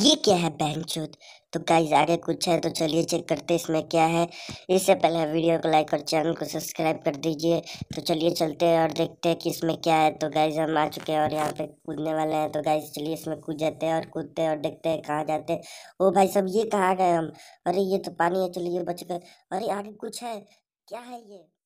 ये क्या है बहन चूत तो गाइज आगे कुछ है तो चलिए चेक करते इसमें क्या है इससे पहले वीडियो को लाइक और चैनल को सब्सक्राइब कर दीजिए तो चलिए चलते हैं और देखते हैं कि इसमें क्या है तो गाइज हम आ चुके हैं और यहाँ पे कूदने वाले हैं तो गाइज चलिए इसमें कूद जाते हैं और कूदते हैं और देखते हैं कहाँ जाते हैं ओ भाई सब ये कहाँ गए हम अरे ये तो पानी है चलिए बच गए अरे आगे कुछ है क्या है ये